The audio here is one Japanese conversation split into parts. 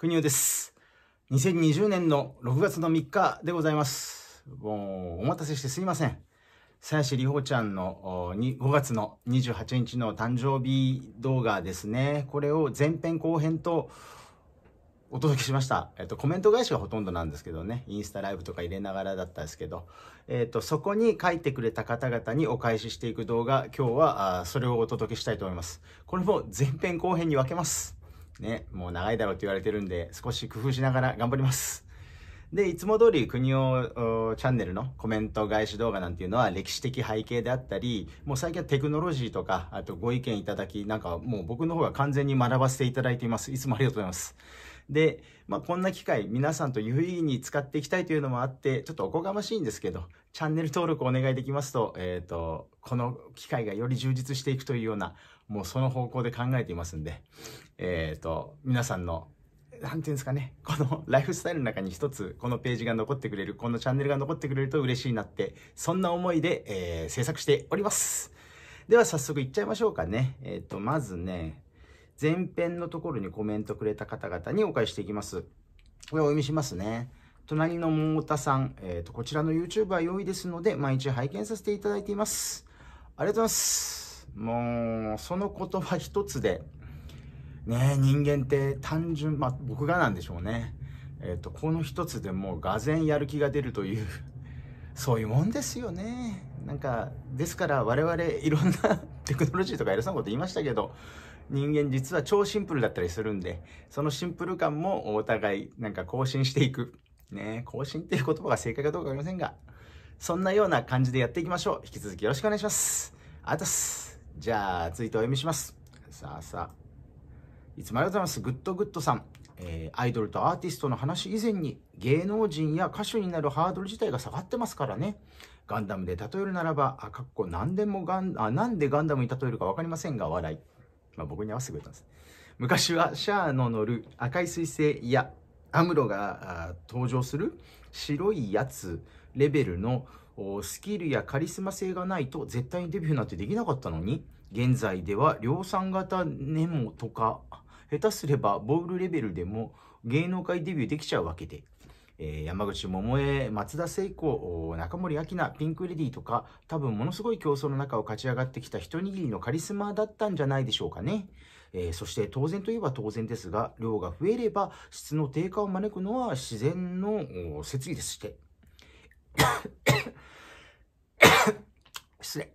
国尾です。2020年の6月の3日でございます。もうお待たせしてすいません。鞘師里帆ちゃんの5月の28日の誕生日動画ですね。これを前編後編とお届けしました。えっと、コメント返しがほとんどなんですけどね、インスタライブとか入れながらだったんですけど、えっと、そこに書いてくれた方々にお返ししていく動画、今日はあそれをお届けしたいと思います。これも前編後編に分けます。ね、もう長いだろうって言われてるんで、少し工夫しながら頑張ります。で、いつも通り国をチャンネルのコメント返し動画なんていうのは歴史的背景であったり、もう最近はテクノロジーとか、あとご意見いただき、なんかもう僕の方が完全に学ばせていただいています。いつもありがとうございます。で、まあ、こんな機会皆さんと有意義に使っていきたいというのもあって、ちょっとおこがましいんですけど、チャンネル登録お願いできますと、えっ、ー、と、この機会がより充実していくというような、もうその方向で考えていますんで、えっ、ー、と、皆さんの、なんていうんですかね、このライフスタイルの中に一つ、このページが残ってくれる、このチャンネルが残ってくれると嬉しいなって、そんな思いで、えー、制作しております。では早速いっちゃいましょうかね。えっ、ー、と、まずね、前編のところにコメントくれた方々にお返ししていきます。これをお読みしますね。隣の桃田さん、えっ、ー、と、こちらの YouTube は良いですので、毎日拝見させていただいています。ありがとうございます。もう、その言葉一つで、ね人間って単純まあ僕がなんでしょうねえっ、ー、とこの一つでもうがぜやる気が出るという そういうもんですよねなんかですから我々いろんな テクノロジーとか偉そうなこと言いましたけど人間実は超シンプルだったりするんでそのシンプル感もお互いなんか更新していくね更新っていう言葉が正解かどうかわかりませんがそんなような感じでやっていきましょう引き続きよろしくお願いしますあたすじゃあツイートお読みしますさあさあいつもありがとうございます。グッドグッドさん。えー、アイドルとアーティストの話以前に芸能人や歌手になるハードル自体が下がってますからね。ガンダムで例えるならば、あ、かっこ何でもガン、あ、なんでガンダムに例えるか分かりませんが、笑い。まあ僕に合わせてくれたんです。昔はシャアの乗る赤い彗星やアムロが登場する白いやつレベルのスキルやカリスマ性がないと絶対にデビューなんてできなかったのに現在では量産型ネモとか下手すればボールレベルでも芸能界デビューできちゃうわけで、えー、山口百恵、松田聖子、中森明菜、ピンクレディーとか、多分ものすごい競争の中を勝ち上がってきた一握りのカリスマだったんじゃないでしょうかね。えー、そして当然といえば当然ですが、量が増えれば質の低下を招くのは自然の設理でして。失礼。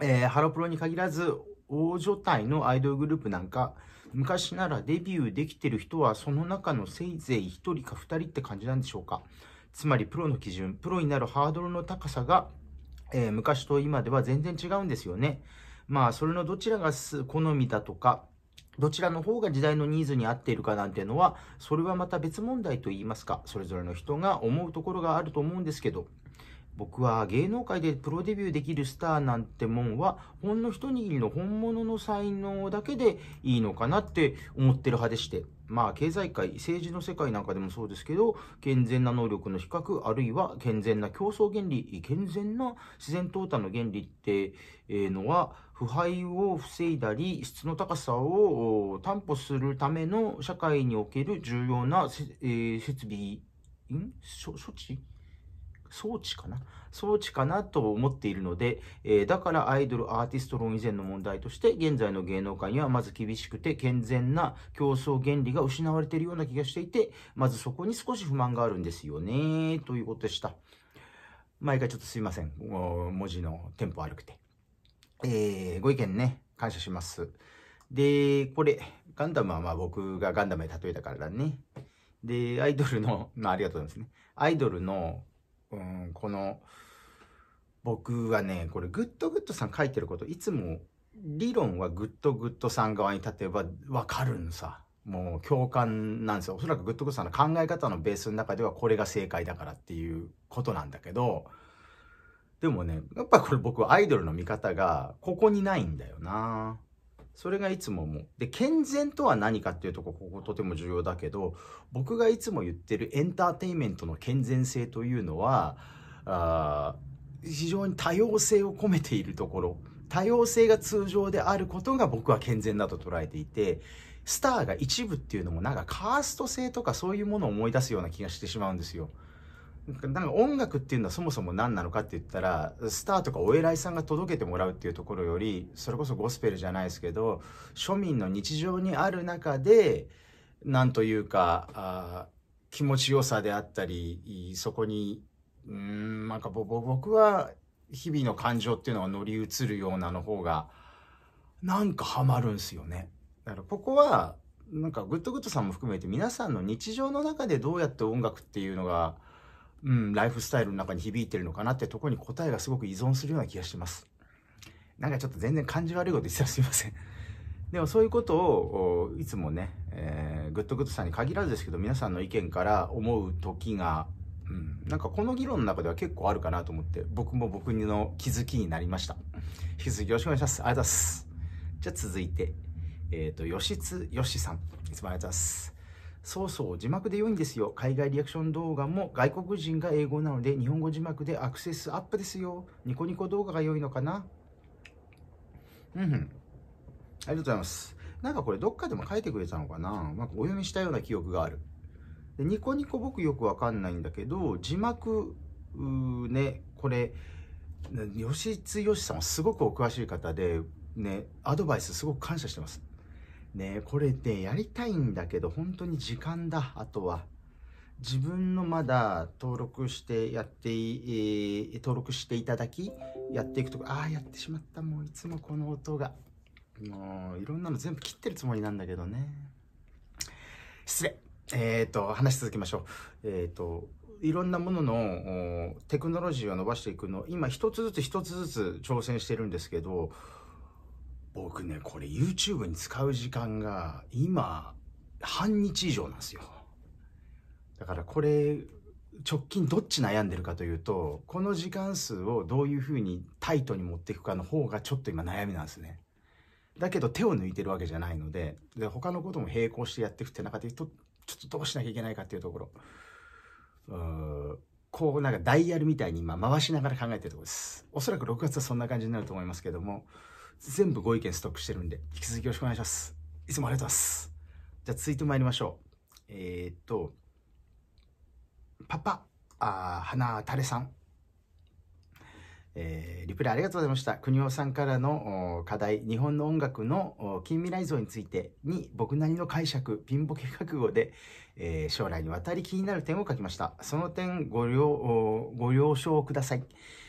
えー、ハロプロに限らず、大所帯のアイドルグループなんか、昔ならデビューできてる人はその中のせいぜい1人か2人って感じなんでしょうかつまりプロの基準プロになるハードルの高さが、えー、昔と今では全然違うんですよねまあそれのどちらが好みだとかどちらの方が時代のニーズに合っているかなんていうのはそれはまた別問題と言いますかそれぞれの人が思うところがあると思うんですけど僕は芸能界でプロデビューできるスターなんてもんは、ほんの一握りの本物の才能だけでいいのかなって思ってる派でして、まあ経済界、政治の世界なんかでもそうですけど、健全な能力の比較、あるいは健全な競争原理、健全な自然淘汰の原理っていうのは、腐敗を防いだり、質の高さを担保するための社会における重要な、えー、設備、ん処置装置かな装置かなと思っているので、えー、だからアイドル、アーティスト論以前の問題として、現在の芸能界にはまず厳しくて健全な競争原理が失われているような気がしていて、まずそこに少し不満があるんですよね、ということでした。毎回ちょっとすいません。文字のテンポ悪くて。えー、ご意見ね、感謝します。で、これ、ガンダムはまあ僕がガンダムで例えたからだね。で、アイドルの、まあありがとうございますね。アイドルのうん、この、僕はね、これ、グッドグッドさん書いてること、いつも、理論はグッドグッドさん側に立てばわかるのさ。もう共感なんですよ。おそらくグッドグッドさんの考え方のベースの中ではこれが正解だからっていうことなんだけど、でもね、やっぱこれ僕はアイドルの見方がここにないんだよな。それがいつも思う。で、健全とは何かっていうとこ、こことても重要だけど、僕がいつも言ってるエンターテインメントの健全性というのは、あ非常に多様性を込めているところ、多様性が通常であることが僕は健全だと捉えていて、スターが一部っていうのもなんかカースト性とかそういうものを思い出すような気がしてしまうんですよ。なんか音楽っていうのはそもそも何なのかって言ったらスターとかお偉いさんが届けてもらうっていうところよりそれこそゴスペルじゃないですけど庶民の日常にある中で何というかあ気持ちよさであったりそこにうんなんか僕は日々の感情っていうのが乗り移るようなの方がなんかハマるんすよね。だからここはなんかグッドグッドさんも含めて皆さんの日常の中でどうやって音楽っていうのがうん、ライフスタイルの中に響いてるのかなってとこに答えがすごく依存するような気がします。なんかちょっと全然感じ悪いこと言ってたらすいません。でもそういうことをいつもね、えー、グッドグッドさんに限らずですけど皆さんの意見から思う時が、うん、なんかこの議論の中では結構あるかなと思って僕も僕の気づきになりました。引き続きよろしくお願いします。ありがとうございます。じゃあ続いて、えっ、ー、と、吉津しさん。いつもありがとうございます。そうそう、字幕で良いんですよ。海外リアクション動画も外国人が英語なので日本語字幕でアクセスアップですよ。ニコニコ動画が良いのかなうんん。ありがとうございます。なんかこれどっかでも書いてくれたのかななんかお読みしたような記憶がある。でニコニコ僕よくわかんないんだけど、字幕、ね、これ、吉津義さんはすごくお詳しい方で、ね、アドバイスすごく感謝してます。ねこれねやりたいんだけど本当に時間だあとは自分のまだ登録してやってい、えー、登録していただきやっていくとかああやってしまったもういつもこの音がもういろんなの全部切ってるつもりなんだけどね失礼えっ、ー、と話し続けましょうえっ、ー、といろんなもののテクノロジーを伸ばしていくの今一つずつ一つずつ挑戦してるんですけど僕ねこれ YouTube に使う時間が今半日以上なんですよだからこれ直近どっち悩んでるかというとこの時間数をどういうふうにタイトに持っていくかの方がちょっと今悩みなんですねだけど手を抜いてるわけじゃないのでで他のことも並行してやっていくって中でとちょっとどうしなきゃいけないかっていうところうこうなんかダイヤルみたいに今回しながら考えてるところですおそらく6月はそんな感じになると思いますけども全部ご意見ストックしてるんで、引き続きよろしくお願いします。いつもありがとうございます。じゃあ続いて参りましょう。えー、っと、パパ、あ花たれさん。えー、リプレイありがとうございました。国尾さんからの課題、日本の音楽の近未来像についてに僕なりの解釈、ピンボケ覚悟で、えー、将来にわたり気になる点を書きました。その点ご了、ご了承ください。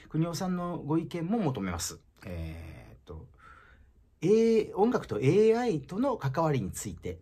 国尾さんのご意見も求めます。えー音楽と AI との関わりについて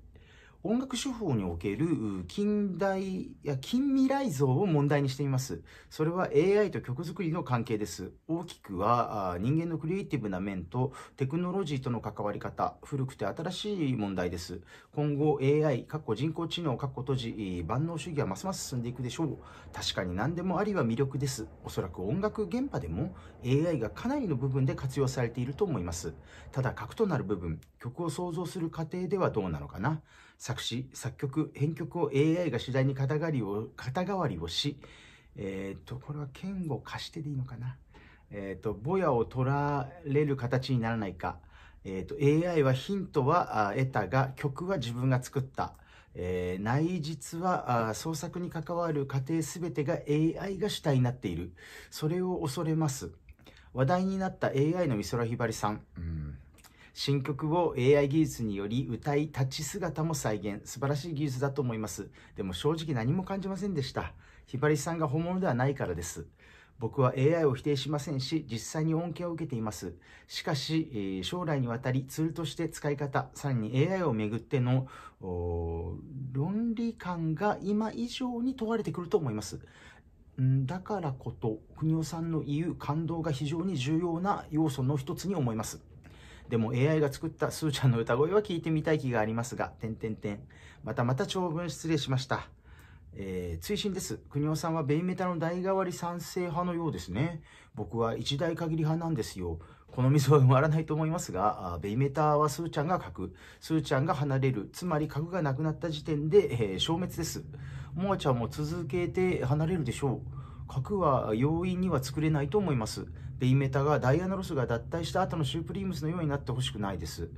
音楽手法における近代、や、近未来像を問題にしています。それは AI と曲作りの関係です。大きくは、人間のクリエイティブな面とテクノロジーとの関わり方、古くて新しい問題です。今後 AI、人工知能、括閉じ、万能主義はますます進んでいくでしょう。確かに何でもありは魅力です。おそらく音楽現場でも AI がかなりの部分で活用されていると思います。ただ、核となる部分、曲を創造する過程ではどうなのかな作詞、作曲、編曲を AI が主題に肩代わりを、肩代わりをし、えっ、ー、と、これは剣を貸してでいいのかな。えっ、ー、と、ぼやを取られる形にならないか。えー、と、AI はヒントは得たが、曲は自分が作った。えー、内実は創作に関わる過程すべてが AI が主体になっている。それを恐れます。話題になった AI の美空ひばりさん。うん新曲を AI 技術により歌い立ち姿も再現素晴らしい技術だと思いますでも正直何も感じませんでしたひばりさんが本物ではないからです僕は AI を否定しませんし、実際に恩恵を受けています。しかし、え将来にわたりツールとして使い方、さらに AI をめぐっての論理観が今以上に問われてくると思います。んだからこと、国尾さんの言う感動が非常に重要な要素の一つに思います。でも AI が作ったすーちゃんの歌声は聞いてみたい気がありますが、んてん。またまた長文失礼しました。えー、追伸です。国尾さんはベイメタの代替わり賛成派のようですね。僕は一代限り派なんですよ。この溝は埋まらないと思いますが、ベイメタはスーちゃんが書く。スーちゃんが離れる、つまりくがなくなった時点で、えー、消滅です。モアちゃんも続けて離れるでしょう。核は容易には作れないと思います。ベイメタがダイアナ・ロスが脱退した後のシュープリームスのようになってほしくないです。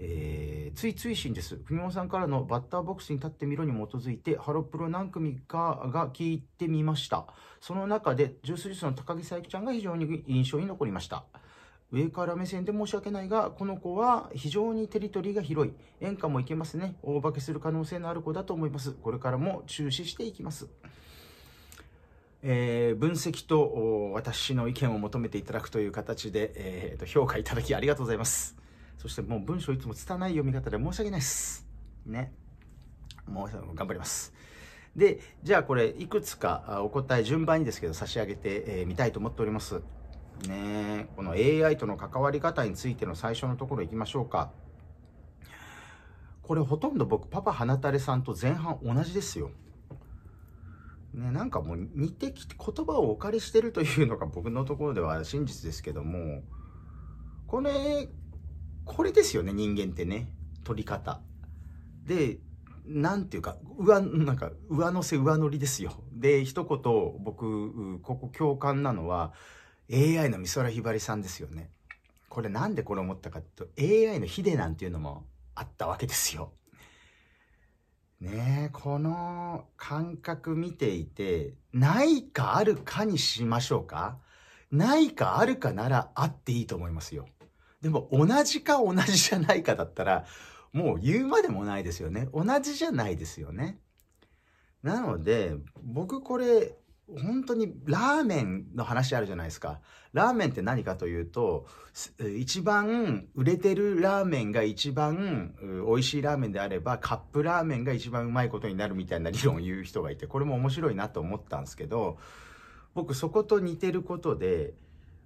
えー、ついつい心です。国本さんからのバッターボックスに立ってみろに基づいて、ハロプロ何組かが聞いてみました。その中で、ジュースリスの高木佐伯ちゃんが非常に印象に残りました。上から目線で申し訳ないが、この子は非常にテリトリーが広い。演歌もいけますね。大化けする可能性のある子だと思います。これからも注視していきます。えー、分析と私の意見を求めていただくという形で、えーと、評価いただきありがとうございます。そしてもう文章いつも拙い読み方で申し訳ないです。ね。もう頑張ります。で、じゃあこれいくつかお答え順番にですけど差し上げてみ、えー、たいと思っております。ねこの AI との関わり方についての最初のところ行きましょうか。これほとんど僕パパ花垂れさんと前半同じですよ。ね、なんかもう似てきて、言葉をお借りしてるというのが僕のところでは真実ですけども、これ、これですよね、人間ってね。取り方。で、なんていうか、上、なんか、上乗せ上乗りですよ。で、一言、僕、ここ共感なのは、AI の美空ひばりさんですよね。これなんでこれ思ったかというと、AI のヒデなんていうのもあったわけですよ。ねえ、この感覚見ていて、ないかあるかにしましょうかないかあるかならあっていいと思いますよ。でも同じか同じじゃないかだったら、もう言うまでもないですよね。同じじゃないですよね。なので、僕これ、本当にラーメンの話あるじゃないですか。ラーメンって何かというと、一番売れてるラーメンが一番美味しいラーメンであれば、カップラーメンが一番うまいことになるみたいな理論を言う人がいて、これも面白いなと思ったんですけど、僕そこと似てることで、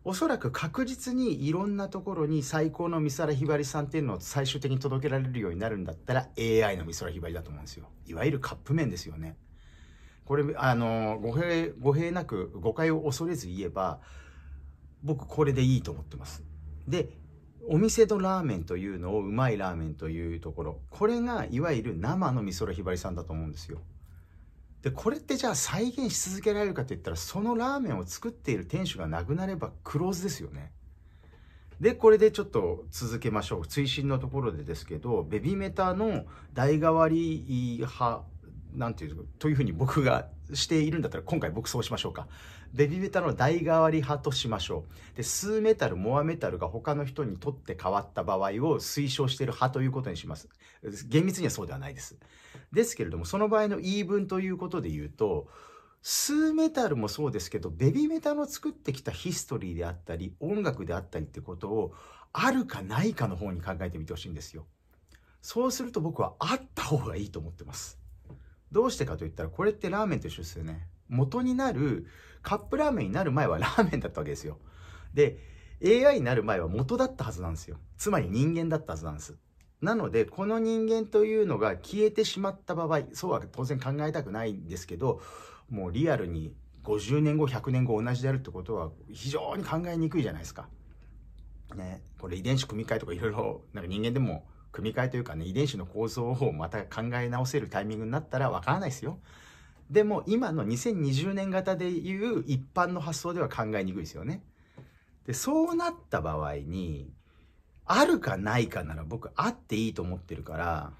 おそらく確実にいろんなところに最高の美空ひばりさんっていうのを最終的に届けられるようになるんだったら AI の美空ひばりだと思うんですよ。いわゆるカップ麺ですよね。これ、あの、語弊、語弊なく誤解を恐れず言えば、僕これでいいと思ってます。で、お店のラーメンというのをうまいラーメンというところ、これがいわゆる生の美空ひばりさんだと思うんですよ。で、これってじゃあ再現し続けられるかといったら、そのラーメンを作っている店主がなくなればクローズですよね。で、これでちょっと続けましょう。追伸のところでですけど、ベビーメタの代替わり派なんていう、というふうに僕がしているんだったら今回僕そうしましょうか。ベビーメタの代替わり派としましょう。で、スーメタル、モアメタルが他の人にとって変わった場合を推奨している派ということにします。厳密にはそうではないです。ですけれども、その場合の言い分ということで言うと、スーメタルもそうですけど、ベビーメタの作ってきたヒストリーであったり、音楽であったりってことを、あるかないかの方に考えてみてほしいんですよ。そうすると僕はあった方がいいと思ってます。どうしてかといったらこれってラーメンと一緒ですよね元になるカップラーメンになる前は ラーメンだったわけですよで AI になる前は元だったはずなんですよつまり人間だったはずなんですなのでこの人間というのが消えてしまった場合そうは当然考えたくないんですけどもうリアルに50年後100年後同じであるってことは非常に考えにくいじゃないですか。ね、これ遺伝子組み換えとかいろいろなんか人間でも組み換えというかね、遺伝子の構造をまた考え直せるタイミングになったらわからないですよ。でも今の2020年型でいう一般の発想では考えにくいですよね。で、そうなった場合に、あるかないかなら僕あっていいと思ってるから、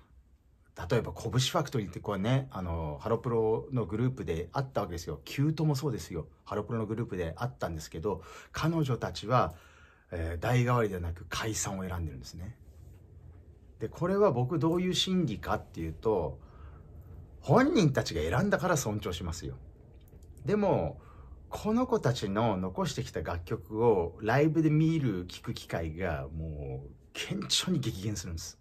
例えば拳ファクトリーってこれね、あの、ハロプロのグループであったわけですよ。キュートもそうですよ。ハロプロのグループであったんですけど、彼女たちは、えー、代替わりではなく解散を選んでるんですね。でこれは僕どういう心理かっていうと本人たちが選んだから尊重しますよでもこの子たちの残してきた楽曲をライブで見る聴く機会がもう顕著に激減するんです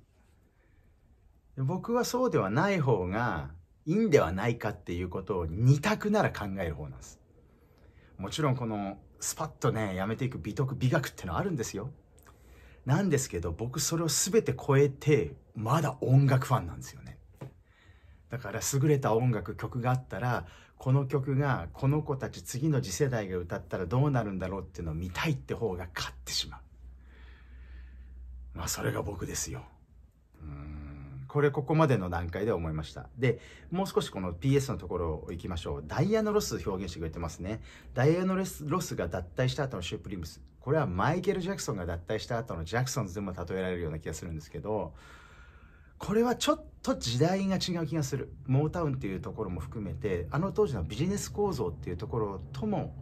僕はそうではない方がいいんではないかっていうことを2択なら考える方なんですもちろんこのスパッとねやめていく美徳美学ってのはあるんですよなんですけど、僕それを全て超えて、まだ音楽ファンなんですよね。だから優れた音楽、曲があったら、この曲がこの子たち次の次世代が歌ったらどうなるんだろうっていうのを見たいって方が勝ってしまう。まあそれが僕ですよ。うんこれここまでの段階で思いました。で、もう少しこの PS のところ行きましょう。ダイヤのロス表現してくれてますね。ダイヤのロスが脱退した後のシュープリムスこれはマイケル・ジャクソンが脱退した後のジャクソンズでも例えられるような気がするんですけどこれはちょっと時代が違う気がするモータウンっていうところも含めてあの当時のビジネス構造っていうところとも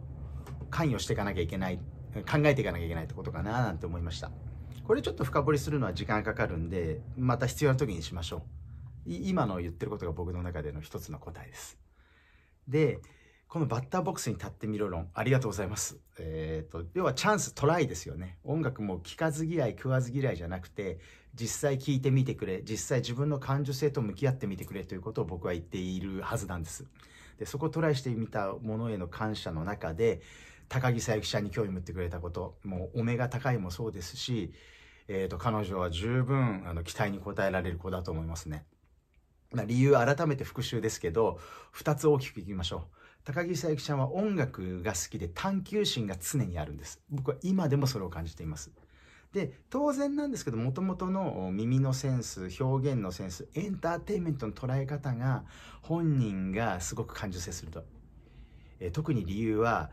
関与していかなきゃいけない考えていかなきゃいけないってことかななんて思いましたこれちょっと深掘りするのは時間かかるんでまた必要な時にしましょう今の言ってることが僕の中での一つの答えですでこのバッターボックスに立ってみろ論、ありがとうございます。えっ、ー、と、要はチャンストライですよね。音楽も聴かず嫌い、食わず嫌いじゃなくて、実際聴いてみてくれ、実際自分の感受性と向き合ってみてくれということを僕は言っているはずなんです。で、そこをトライしてみたものへの感謝の中で、高木さゆきちゃんに興味持ってくれたこと、もうお目が高いもそうですし、えっ、ー、と、彼女は十分、あの、期待に応えられる子だと思いますね。まあ、理由改めて復習ですけど、二つ大きくいきましょう。高木さゆきちゃんは音楽が好きで探求心が常にあるんです僕は今でもそれを感じていますで当然なんですけどもともとの耳のセンス表現のセンスエンターテインメントの捉え方が本人がすごく感受性すると、え特に理由は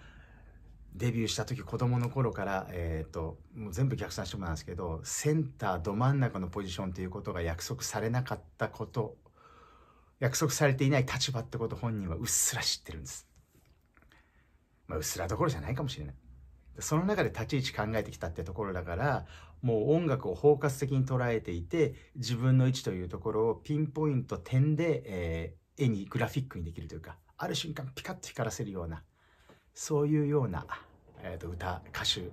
デビューした時子供の頃から、えーと、ともう全部逆算してもなんですけどセンターど真ん中のポジションということが約束されなかったこと約束されていない立場ってこと本人はうっすら知ってるんです。まあ、うっすらどころじゃないかもしれない。その中で立ち位置考えてきたってところだから、もう音楽を包括的に捉えていて、自分の位置というところをピンポイント点で、えー、絵に、グラフィックにできるというか、ある瞬間ピカッと光らせるような、そういうような、えー、と歌、歌手、う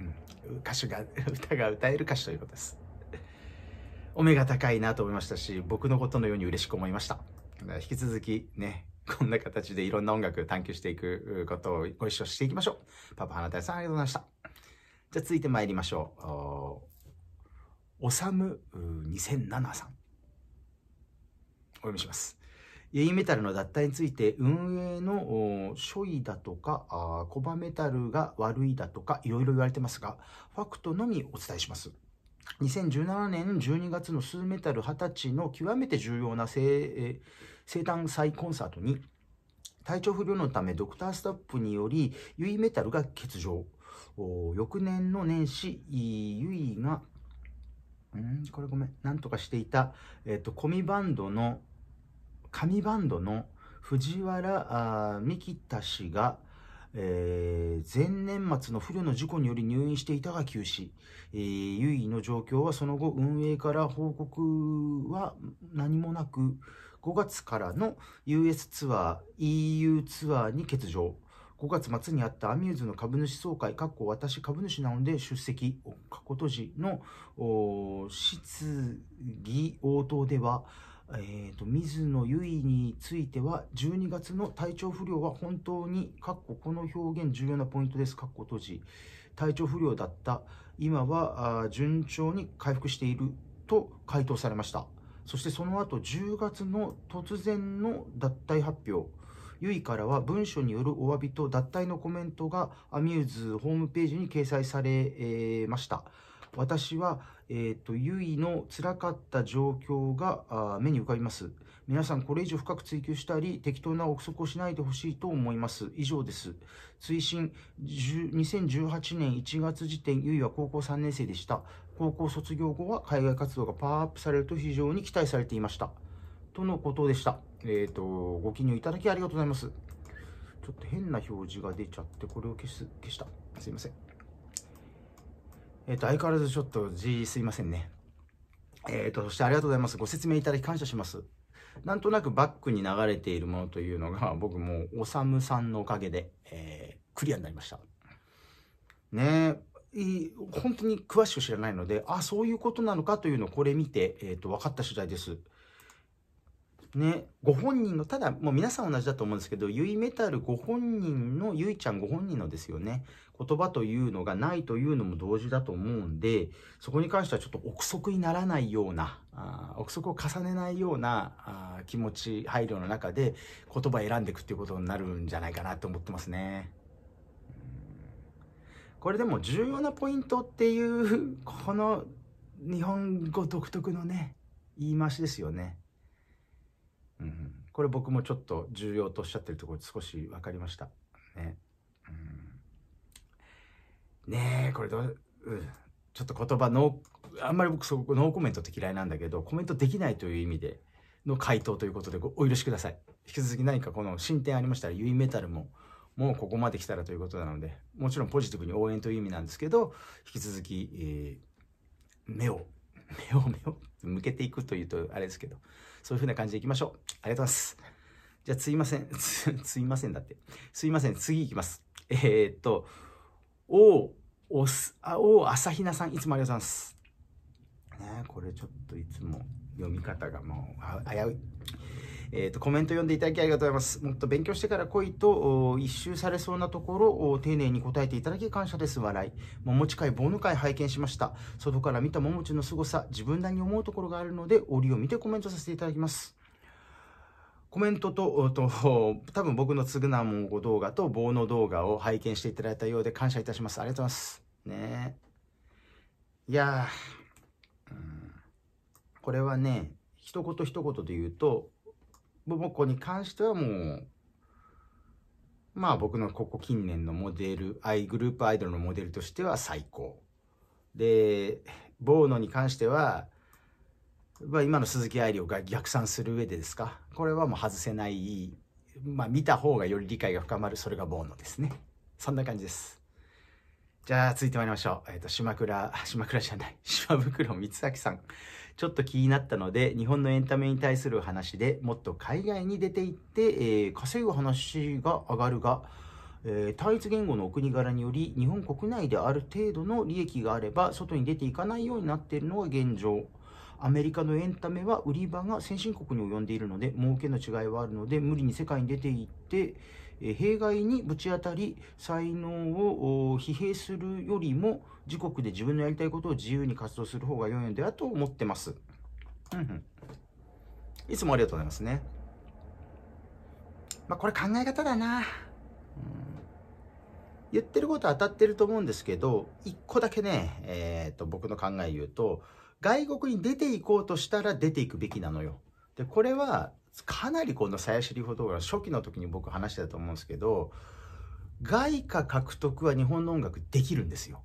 ん、歌手が、歌が歌える歌手ということです。お目が高いなと思いましたし、僕のことのように嬉しく思いました。引き続きね、こんな形でいろんな音楽探求していくことをご一緒していきましょう。パパ花大さんありがとうございました。じゃあ続いて参りましょう。おさむ2007さん。お読みします。イエイメタルの脱退について運営の処意だとか、コバメタルが悪いだとか、いろいろ言われてますが、ファクトのみお伝えします。2017年12月のスーメタル20歳の極めて重要な生生誕祭コンサートに体調不良のためドクタースタッフによりユイメタルが欠場翌年の年始ユイがんこれごめんなんとかしていた、えっと、コミバンドの紙バンドの藤原あ三木田氏がえー、前年末の不慮の事故により入院していたが休止。えー、優位の状況はその後運営から報告は何もなく5月からの US ツアー EU ツアーに欠場5月末にあったアミューズの株主総会、かっこ私株主なので出席、過去閉じの質疑応答では、えーと、水野由衣については12月の体調不良は本当にかっここの表現重要なポイントですかっこ閉じ体調不良だった今は順調に回復していると回答されましたそしてその後10月の突然の脱退発表由衣からは文書によるお詫びと脱退のコメントがアミューズホームページに掲載され、えー、ました私は、えっ、ー、と、ゆいの辛かった状況が目に浮かびます。皆さん、これ以上深く追求したり、適当な憶測をしないでほしいと思います。以上です。追伸、2018年1月時点、ゆいは高校3年生でした。高校卒業後は海外活動がパワーアップされると非常に期待されていました。とのことでした。えっ、ー、と、ご記入いただきありがとうございます。ちょっと変な表示が出ちゃって、これを消す、消した。すいません。えっ、ー、と、相変わらずちょっと字すいませんね。えっ、ー、と、そしてありがとうございます。ご説明いただき感謝します。なんとなくバックに流れているものというのが、僕もおさむさんのおかげで、えー、クリアになりました。ねえ、本当に詳しく知らないので、あ、そういうことなのかというのをこれ見て、えっ、ー、と、分かった次第です。ね、ご本人の、ただ、もう皆さん同じだと思うんですけど、ゆいメタルご本人の、ゆいちゃんご本人のですよね。言葉というのがないというのも同時だと思うんで、そこに関してはちょっと憶測にならないような、あ憶測を重ねないようなあ気持ち、配慮の中で言葉選んでいくっていうことになるんじゃないかなと思ってますね。これでも重要なポイントっていう、この日本語独特のね、言い回しですよね。うん、これ僕もちょっと重要とおっしゃってるところ少し分かりました。ねねえ、これどう、うん、ちょっと言葉の、あんまり僕そこノーコメントって嫌いなんだけど、コメントできないという意味での回答ということでお許しください。引き続き何かこの進展ありましたら、ユイメタルも、もうここまで来たらということなので、もちろんポジティブに応援という意味なんですけど、引き続き、えー、目を、目を目を向けていくというとあれですけど、そういうふうな感じでいきましょう。ありがとうございます。じゃあ、すいません。すいませんだって。すいません。次いきます。えー、っと、おおすあお朝比奈さんいつもありがとうございます。ね、これちょっといつも読み方がもう危うい。えーと、コメント読んでいただきありがとうございます。もっと勉強してから来いと一周されそうなところを丁寧に答えていただき感謝です。笑い。桃地会、ボー会拝見しました。外から見た桃地の凄さ、自分なりに思うところがあるので、折を見てコメントさせていただきます。コメントと、と多分僕のつぐなもんご動画と棒の動画を拝見していただいたようで感謝いたします。ありがとうございます。ねいやー、うん、これはね、一言一言で言うと、ボボコに関してはもう、まあ僕のここ近年のモデル、アイグループアイドルのモデルとしては最高。で、ボーノに関しては、今の鈴木愛理が逆算する上でですかこれはもう外せないまあ見た方がより理解が深まるそれがボーノですねそんな感じですじゃあ続いてまいりましょう、えっ、ー、と島倉 島倉じゃない 島袋光明さんちょっと気になったので日本のエンタメに対する話でもっと海外に出ていって、えー、稼ぐ話が上がるがえー、単一言語のお国柄により日本国内である程度の利益があれば外に出ていかないようになっているのが現状アメリカのエンタメは売り場が先進国に及んでいるので儲けの違いはあるので無理に世界に出ていって弊害にぶち当たり才能を疲弊するよりも自国で自分のやりたいことを自由に活動する方が良いのではと思ってます。うんうんいつもありがとうございますね。まあ、これ考え方だな、言ってることは当たってると思うんですけど、一個だけね、えっ、ー、と、僕の考え言うと、外国に出ていこうとしたら出ていくべきなのよ。で、これはかなりこの鞘師リフ動画グ初期の時に僕話してたと思うんですけど、外貨獲得は日本の音楽できるんですよ。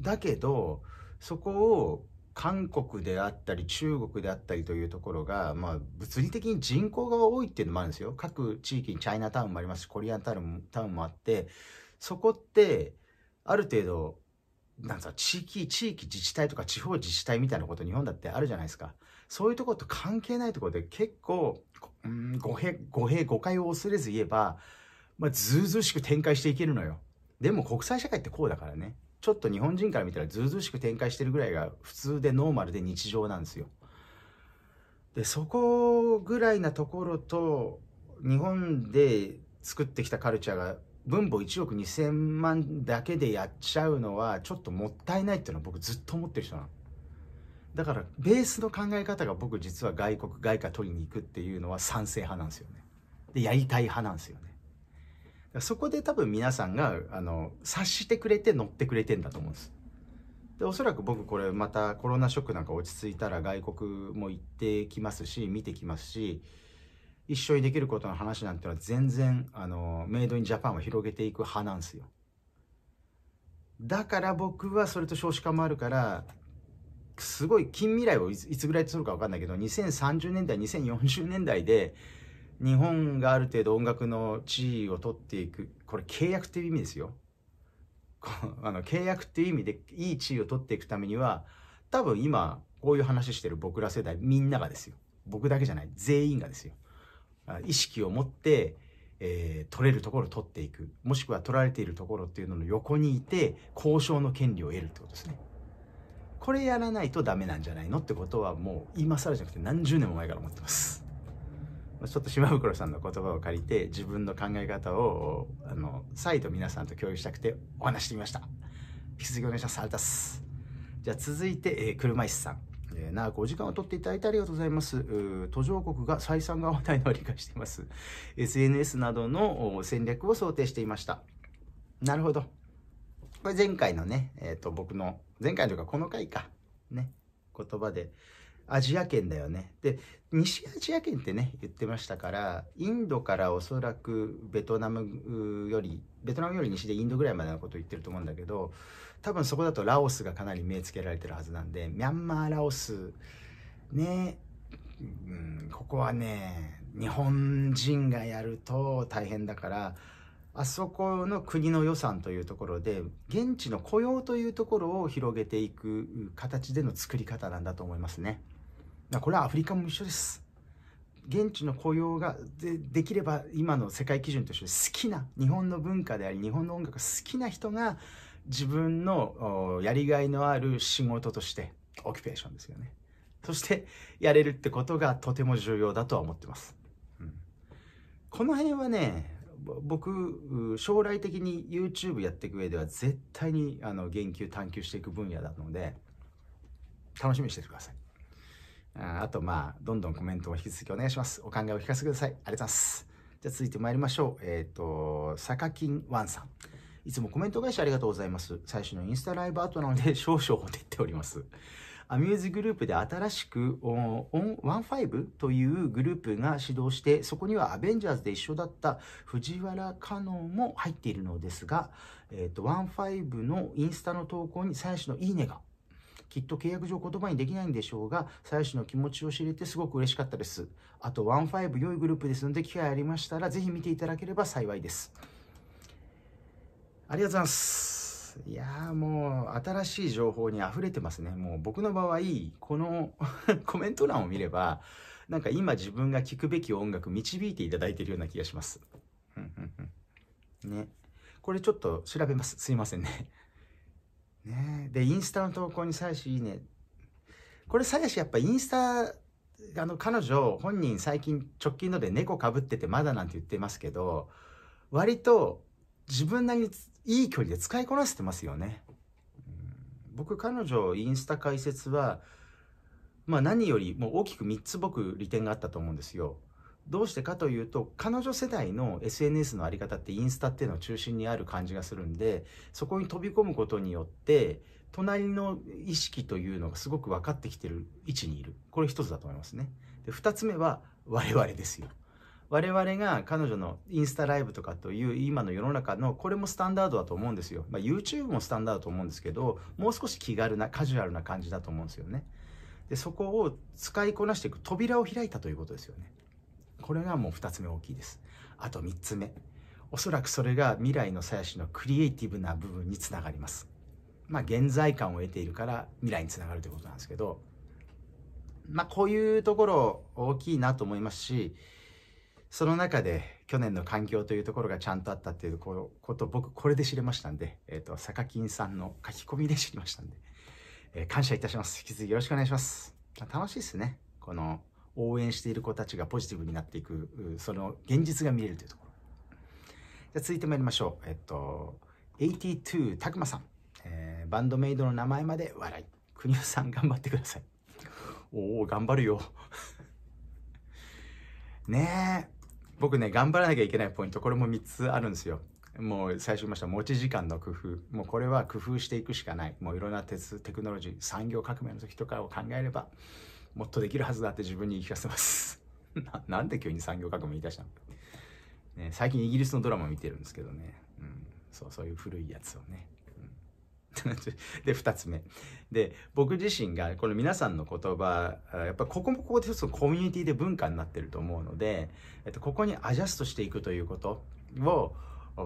だけど、そこを韓国であったり中国であったりというところが、まあ、物理的に人口が多いっていうのもあるんですよ各地域にチャイナタウンもありますしコリアンタウンもあってそこってある程度なんか地域、地域自治体とか地方自治体みたいなこと日本だってあるじゃないですか。そういうところと関係ないところで結構、うん、語弊、語弊、誤解を恐れず言えば、まあ、ずうずうしく展開していけるのよ。でも国際社会ってこうだからね。ちょっと日本人から見たらずうずうしく展開してるぐらいが普通でノーマルで日常なんですよ。で、そこぐらいなところと、日本で作ってきたカルチャーが分母1億2000万だけでやっちゃうのはちょっともったいないっていうのは僕ずっと思ってる人なの。だからベースの考え方が僕実は外国外貨取りに行くっていうのは賛成派なんですよね。でやりたい派なんですよね。そこで多分皆さんがあの察してくれて乗ってくれてんだと思うんです。でおそらく僕これまたコロナショックなんか落ち着いたら外国も行ってきますし見てきますし一緒にできることの話なんてのは全然あのメイドインジャパンを広げていく派なんですよだから僕はそれと少子化もあるからすごい近未来をいつぐらいとするか分かんないけど2030年代2040年代で日本がある程度音楽の地位を取っていくこれ契約っていう意味ですよあの契約っていう意味でいい地位を取っていくためには多分今こういう話してる僕ら世代みんながですよ僕だけじゃない全員がですよ意識を持って、えー、取れるところを取っていくもしくは取られているところっていうのの横にいて交渉の権利を得るってことですねこれやらないとダメなんじゃないのってことはもう今更じゃなくて何十年も前から思ってますちょっと島袋さんの言葉を借りて自分の考え方をあの再度皆さんと共有したくてお話してみました引き続きお願いしますありがとうございますじゃあ続いて、えー、車椅子さんな5時間を取っていただいてありがとうございます。途上国が採算が合わないのは理解しています。SNS などの戦略を想定していました。なるほど。これ前回のね、えっ、ー、と、僕の、前回というかこの回か。ね。言葉でアジア圏だよね。で、西アジア圏ってね、言ってましたから、インドからおそらくベトナムより、ベトナムより西でインドぐらいまでのことを言ってると思うんだけど、多分そこだとラオスがかなり目つけられてるはずなんで、ミャンマー、ラオス、ね、うん、ここはね、日本人がやると大変だから、あそこの国の予算というところで、現地の雇用というところを広げていく形での作り方なんだと思いますね。これはアフリカも一緒です。現地の雇用がでできれば今の世界基準として好きな日本の文化であり日本の音楽が好きな人が自分のやりがいのある仕事としてオキュペーションですよねそしてやれるってことがとても重要だとは思ってます、この辺はね僕将来的に YouTube やっていく上では絶対にあの言及探求していく分野なので楽しみにしててくださいああと、まあ、どんどんコメントを引き続きお願いします。お考えを聞かせてください。ありがとうございます。じゃあ、続いて参りましょう。えっ、ー、と、サカキンワンさん。いつもコメント返しありがとうございます。最初のインスタライブアートなので少々ほてっております。アミューズグループで新しくオン15というグループが始動して、そこにはアベンジャーズで一緒だった藤原のんも入っているのですが、えっ、ー、と、15のインスタの投稿に最初のいいねがきっと契約上言葉にできないんでしょうが、妻子の気持ちを知れてすごく嬉しかったです。あと、ワンファイブ良いグループですので、機会ありましたら、ぜひ見ていただければ幸いです。ありがとうございます。いやもう、新しい情報に溢れてますね。もう、僕の場合、この コメント欄を見れば、なんか今自分が聴くべき音楽導いていただいているような気がします。ね。これちょっと調べます。すいませんね。ねで、インスタの投稿に最初いいね。これ妻子やっぱインスタ、あの、彼女本人最近直近ので猫かぶっててまだなんて言ってますけど、割と自分なりにいい距離で使いこなせてますよね。僕彼女インスタ解説は、まあ何よりも大きく3つ僕利点があったと思うんですよ。どうしてかというと彼女世代の SNS の在り方ってインスタっていうのを中心にある感じがするんでそこに飛び込むことによって隣の意識というのがすごく分かってきてる位置にいるこれ一つだと思いますね。で2つ目は我々ですよ。我々が彼女のインスタライブとかという今の世の中のこれもスタンダードだと思うんですよ。まあ、YouTube もスタンダードだと思うんですけどもう少し気軽なカジュアルな感じだと思うんですよね。でそこを使いこなしていく扉を開いたということですよね。これがもう2つ目大きいですあと3つ目おそらくそれが未来の鞘師のクリエイティブな部分につながりますまあ現在感を得ているから未来につながるということなんですけどまあこういうところ大きいなと思いますしその中で去年の環境というところがちゃんとあったっていうことを僕これで知れましたんで、えーと、坂金さんの書き込みで知りましたんで、えー、感謝いたします引き続きよろしくお願いします楽しいですねこの応援している子たちがポジティブになっていくその現実が見えるというところじゃ続いてまいりましょうえっと82たくまさん、えー、バンドメイドの名前まで笑い国尾さん頑張ってください おお頑張るよ ねえ僕ね頑張らなきゃいけないポイントこれも3つあるんですよもう最初言いました持ち時間の工夫もうこれは工夫していくしかないもういろんなテテクノロジー産業革命の時とかを考えればもっとできるはずだって自分に言い聞かせます な。なんで急に産業革命言い出したのね、最近イギリスのドラマ見てるんですけどね。うん、そう、そういう古いやつをね。で、2つ目。で、僕自身がこの皆さんの言葉、やっぱここもここで一つのコミュニティで文化になってると思うので、えっと、ここにアジャストしていくということを、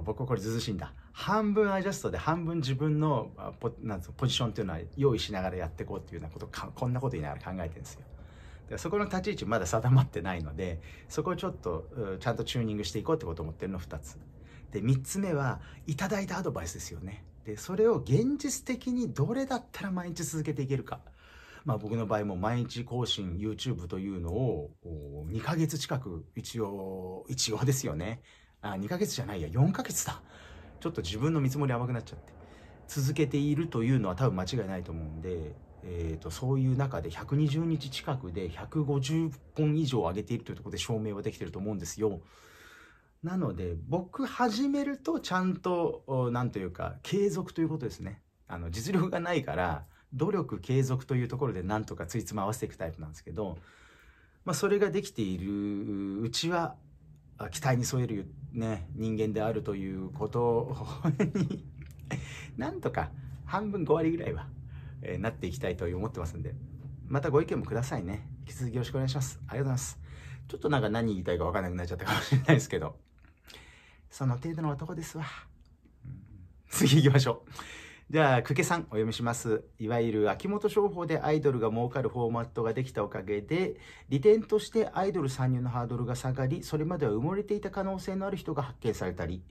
僕はこれずずしいんだ。半分アジャストで半分自分のポなんポジションというのは用意しながらやっていこうっていうようなことこんなこと言いながら考えてるんですよ。そこの立ち位置まだ定まってないのでそこをちょっとちゃんとチューニングしていこうってことを思ってるの2つ。で3つ目はいただいたアドバイスですよね。でそれを現実的にどれだったら毎日続けていけるか。まあ、僕の場合も毎日更新 YouTube というのを2ヶ月近く一応一応ですよねあ2ヶ月じゃないや4ヶ月だちょっと自分の見積もり甘くなっちゃって続けているというのは多分間違いないと思うんで、えーと、そういう中で120日近くで150本以上上げているというところで証明はできてると思うんですよ。なので僕始めるとちゃんと何というか継続ということですね。あの実力がないから努力継続というところでなんとかついつま合わせていくタイプなんですけど、まあ、それができているうちは期待に添えるね、人間であるということに なんとか半分5割ぐらいは、えー、なっていきたいと思ってますんで、またご意見もくださいね。引き続きよろしくお願いします。ありがとうございます。ちょっとなんか何言いたいか分かんなくなっちゃったかもしれないですけど、その程度の男ですわ。次行きましょう。では、久家さん、お読みします。いわゆる秋元商法でアイドルが儲かるフォーマットができたおかげで、利点としてアイドル参入のハードルが下がり、それまでは埋もれていた可能性のある人が発見されたり、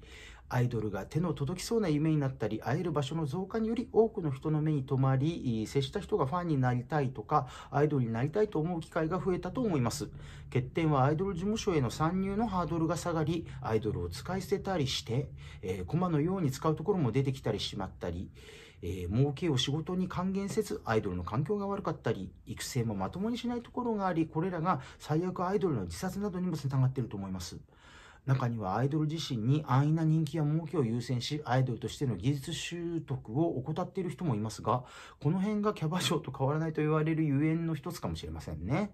アイドルが手の届きそうな夢になったり、会える場所の増加により多くの人の目に留まり、接した人がファンになりたいとか、アイドルになりたいと思う機会が増えたと思います。欠点はアイドル事務所への参入のハードルが下がり、アイドルを使い捨てたりして、えー、コマのように使うところも出てきたりしまったり、えー、儲けを仕事に還元せず、アイドルの環境が悪かったり、育成もまともにしないところがあり、これらが最悪アイドルの自殺などにもつながっていると思います。中にはアイドル自身に安易な人気や儲けを優先し、アイドルとしての技術習得を怠っている人もいますが、この辺がキャバ嬢と変わらないと言われるゆえんの一つかもしれませんね。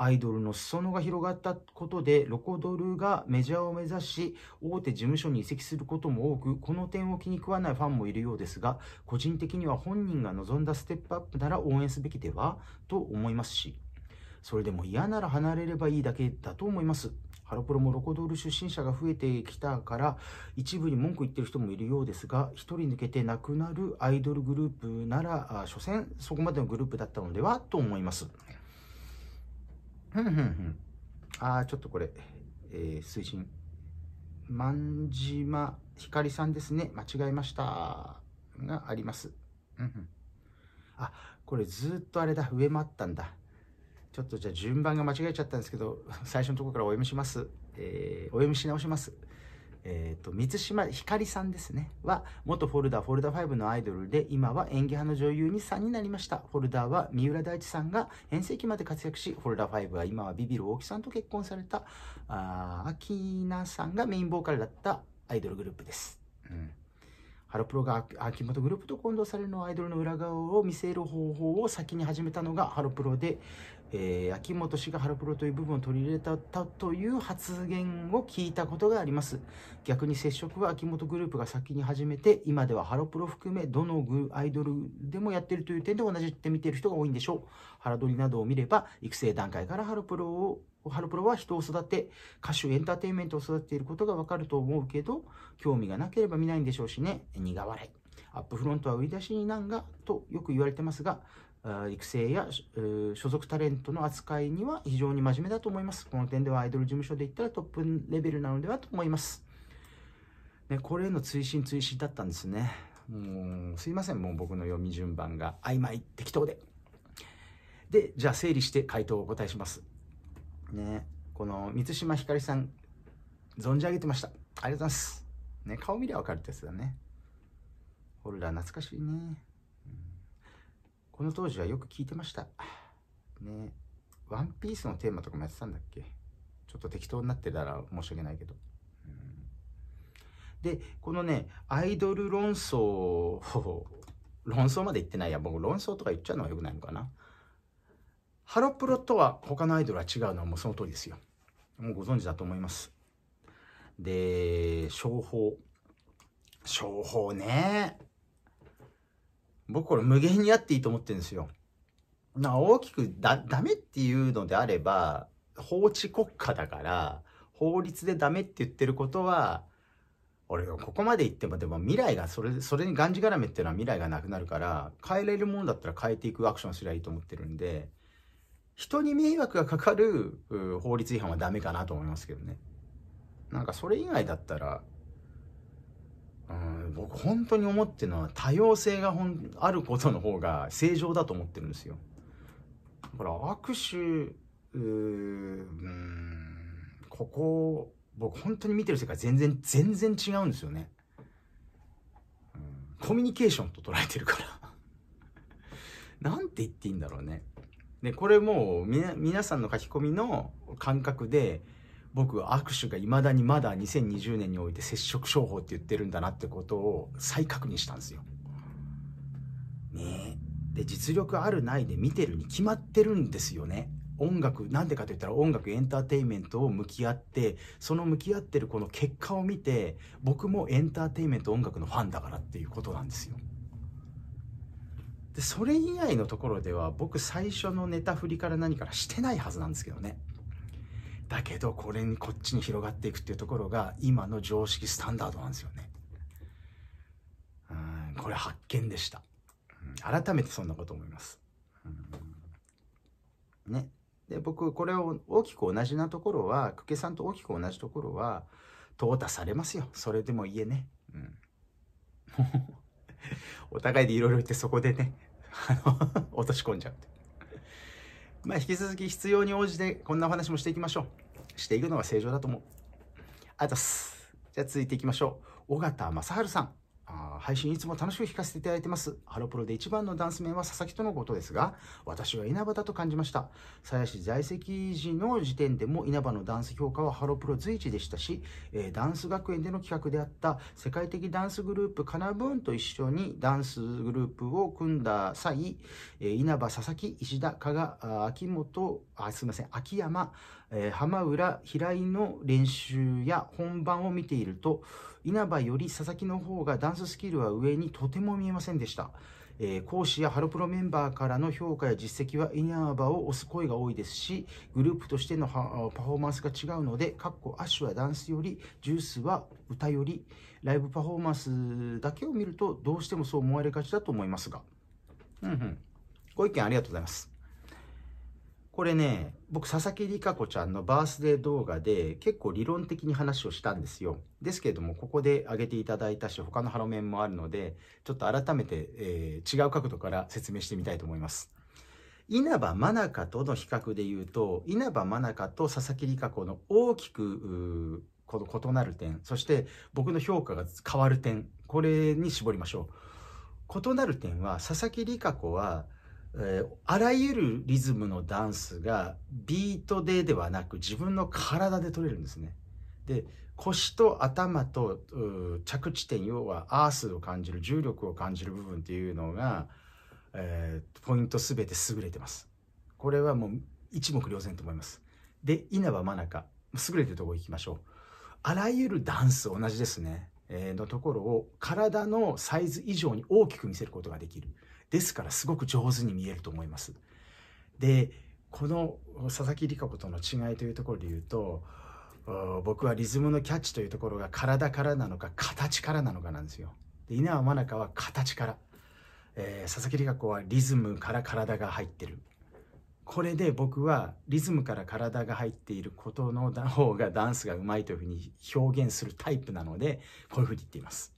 アイドルの裾野が広がったことで、ロコドルがメジャーを目指し、大手事務所に移籍することも多く、この点を気に食わないファンもいるようですが、個人的には本人が望んだステップアップなら応援すべきではと思いますし。それでも嫌なら離れればいいだけだと思います。ハロプロもロコドール出身者が増えてきたから、一部に文句言ってる人もいるようですが、一人抜けて亡くなるアイドルグループなら、あ所詮そこまでのグループだったのではと思います。ふんふんふん。あー、ちょっとこれ、えー、推進。万島ひかりさんですね。間違えました。があります。うん、んあ、これずっとあれだ。上回ったんだ。ちょっとじゃあ順番が間違えちゃったんですけど、最初のところからお読みします。えー、お読みし直します。えっ、ー、と、満島ひかりさんですね。は、元フォルダ、フォルダ5のアイドルで、今は演技派の女優に3になりました。フォルダは三浦大知さんが編成期まで活躍し、フォルダ5は今はビビる大木さんと結婚された、あアキナさんがメインボーカルだったアイドルグループです。うんハロプロが秋元グループと混同されるのはアイドルの裏側を見せる方法を先に始めたのがハロプロで、えー、秋元氏がハロプロという部分を取り入れたという発言を聞いたことがあります。逆に接触は秋元グループが先に始めて、今ではハロプロ含め、どのアイドルでもやってるという点で同じって見てる人が多いんでしょう。ハラドリなどを見れば、育成段階からハロプロをハロプロは人を育て、歌手、エンターテインメントを育てていることがわかると思うけど、興味がなければ見ないんでしょうしね、苦笑い。アップフロントは売り出しになんがとよく言われてますが、育成や所属タレントの扱いには非常に真面目だと思います。この点ではアイドル事務所で言ったらトップレベルなのではと思います。ね、これの追伸追伸だったんですね。もうすいません、もう僕の読み順番が曖昧、適当で。で、じゃあ整理して回答をお答えします。ね、この満島ひかりさん、存じ上げてました。ありがとうございます。ね、顔見りゃわかるってやつだね。ホルダー懐かしいね。この当時はよく聞いてました。ねワンピースのテーマとかもやってたんだっけちょっと適当になってたら申し訳ないけど。で、このね、アイドル論争、論争まで言ってないや、僕論争とか言っちゃうのはよくないのかな。ハロプロとは他のアイドルは違うのはもうその通りですよ。もうご存知だと思います。で、商法。商法ね。僕これ無限にあっていいと思ってるんですよ。な大きくだダメっていうのであれば法治国家だから法律でダメって言ってることは俺ここまで言ってもでも未来がそれそれにがんじがらめっていうのは未来がなくなるから変えれるもんだったら変えていくアクションすりゃいいと思ってるんで人に迷惑がかかる法律違反はダメかなと思いますけどねなんかそれ以外だったらうん僕本当に思ってるのは多様性がほんあることの方が正常だと思ってるんですよ。だから握手うんここ僕本当に見てる世界全然全然違うんですよね。コミュニケーションと捉えてるから なんて言っていいんだろうね。でこれもう皆さんの書き込みの感覚で僕握手がいまだにまだ2020年において接触商法って言ってるんだなってことを再確認したんですよ。ねで実力あるないで見てるに決まってるんですよね。音楽なんでかといったら音楽エンターテインメントを向き合ってその向き合ってるこの結果を見て僕もエンターテインメント音楽のファンだからっていうことなんですよ。でそれ以外のところでは僕最初のネタ振りから何からしてないはずなんですけどね。だけどこれにこっちに広がっていくっていうところが今の常識スタンダードなんですよねうんこれ発見でした、改めてそんなこと思います、ねで僕これを大きく同じなところは久家さんと大きく同じところは淘汰されますよそれでも言えねうん お互いでいろいろ言ってそこでねあの落とし込んじゃうってまあ、引き続き必要に応じてこんなお話もしていきましょう。していくのが正常だと思う。ありがとうございます。じゃあ続いていきましょう。尾形正治さん。配信いつも楽しく聞かせていただいてます。ハロプロで一番のダンス面は佐々木とのことですが、私は稲葉だと感じました。鞘師在籍時の時点でも稲葉のダンス評価はハロプロ随一でしたし、えー、ダンス学園での企画であった世界的ダンスグループカナブーンと一緒にダンスグループを組んだ際、えー、稲葉、佐々木、石田、加賀、秋元、あすいません、秋山、えー、浜浦、平井の練習や本番を見ていると、稲葉より佐々木の方がダンススキルは上にとても見えませんでした。えー、講師やハロプロメンバーからの評価や実績は稲葉を推す声が多いですし、グループとしてのパフォーマンスが違うので、かっこアッシュはダンスより、ジュースは歌より、ライブパフォーマンスだけを見るとどうしてもそう思われがちだと思いますが。うんうん。ご意見ありがとうございます。これね、僕、佐々木里香子ちゃんのバースデー動画で結構理論的に話をしたんですよ。ですけれども、ここで挙げていただいたし、他のハロメンもあるので、ちょっと改めて、えー、違う角度から説明してみたいと思います。稲葉真中との比較で言うと、稲葉真中と佐々木里香子の大きく、この異なる点、そして僕の評価が変わる点、これに絞りましょう。異なる点は、佐々木里香子は、えー、あらゆるリズムのダンスがビートでではなく自分の体で取れるんですね。で腰と頭と着地点要はアースを感じる重力を感じる部分っていうのが、えー、ポイント全て優れてます。これはもう一目瞭然と思います。で稲葉真中優れてるとこ行きましょう。あらゆるダンス同じですね、えー、のところを体のサイズ以上に大きく見せることができる。ですからすごく上手に見えると思います。でこの佐々木理香子との違いというところで言うと僕はリズムのキャッチというところが体からなのか形からなのかなんですよ。で稲葉真中は形から、えー、佐々木理香子はリズムから体が入ってるこれで僕はリズムから体が入っていることの方がダンスがうまいというふうに表現するタイプなのでこういうふうに言っています。